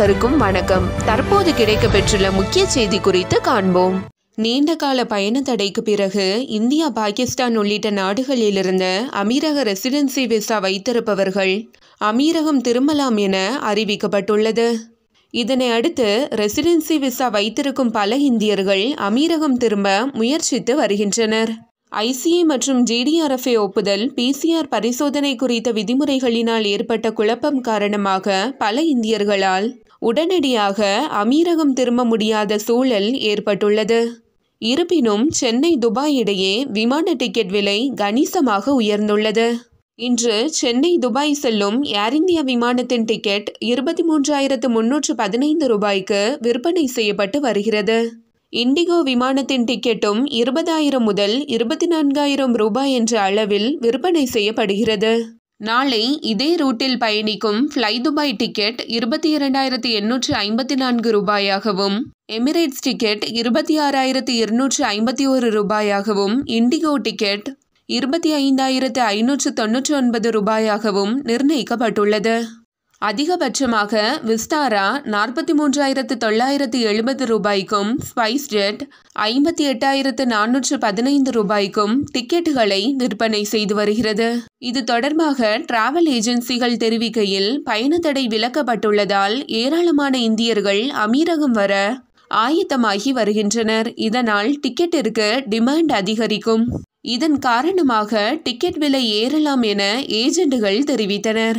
அனைவருக்கும் வணக்கம் தற்போது கிடைக்க பெற்றுள்ள முக்கிய செய்தி குறித்து காண்போம் நீண்ட கால பயண தடைக்கு பிறகு இந்தியா பாகிஸ்தான் உள்ளிட்ட நாடுகளிலிருந்து அமீரக ரெசிடென்சி விசா வைத்திருப்பவர்கள் அமீரகம் திரும்பலாம் என அறிவிக்கப்பட்டுள்ளது இதனை அடுத்து ரெசிடென்சி விசா வைத்திருக்கும் பல இந்தியர்கள் அமீரகம் திரும்ப முயற்சித்து வருகின்றனர் ஐசிஏ மற்றும் ஜிடிஆர்எஃப்ஏ ஒப்புதல் பிசிஆர் பரிசோதனை குறித்த விதிமுறைகளினால் ஏற்பட்ட குழப்பம் காரணமாக பல இந்தியர்களால் உடனடியாக அமீரகம் திரும்ப முடியாத சூழல் ஏற்பட்டுள்ளது இருப்பினும் சென்னை துபாய் இடையே விமான டிக்கெட் விலை கணிசமாக உயர்ந்துள்ளது இன்று சென்னை துபாய் செல்லும் ஏர் இந்தியா விமானத்தின் டிக்கெட் இருபத்தி மூன்றாயிரத்து முன்னூற்று பதினைந்து ரூபாய்க்கு விற்பனை செய்யப்பட்டு வருகிறது இண்டிகோ விமானத்தின் டிக்கெட்டும் இருபதாயிரம் முதல் இருபத்தி நான்காயிரம் ரூபாய் என்ற அளவில் விற்பனை செய்யப்படுகிறது நாளை இதே ரூட்டில் பயணிக்கும் ஃப்ளை துபாய் டிக்கெட் இருபத்தி இரண்டாயிரத்தி எண்ணூற்று ஐம்பத்தி நான்கு ரூபாயாகவும் எமிரேட்ஸ் டிக்கெட் இருபத்தி ஆறாயிரத்தி இருநூற்று ஐம்பத்தி ஒரு ரூபாயாகவும் இண்டிகோ டிக்கெட் இருபத்தி ஐந்தாயிரத்து ஐநூற்று தொன்னூற்றி ஒன்பது ரூபாயாகவும் நிர்ணயிக்கப்பட்டுள்ளது அதிகபட்சமாக விஸ்டாரா நாற்பத்தி மூன்றாயிரத்து தொள்ளாயிரத்து எழுபது ரூபாய்க்கும் ஸ்பைஸ்ஜெட் ஐம்பத்தி எட்டாயிரத்து நானூற்று பதினைந்து ரூபாய்க்கும் டிக்கெட்டுகளை விற்பனை செய்து வருகிறது இது தொடர்பாக டிராவல் ஏஜென்சிகள் தெரிவிக்கையில் பயணத்தடை விலக்கப்பட்டுள்ளதால் ஏராளமான இந்தியர்கள் அமீரகம் வர ஆயத்தமாகி வருகின்றனர் இதனால் டிக்கெட்டிற்கு டிமாண்ட் அதிகரிக்கும் இதன் காரணமாக டிக்கெட் விலை ஏறலாம் என ஏஜெண்டுகள் தெரிவித்தனர்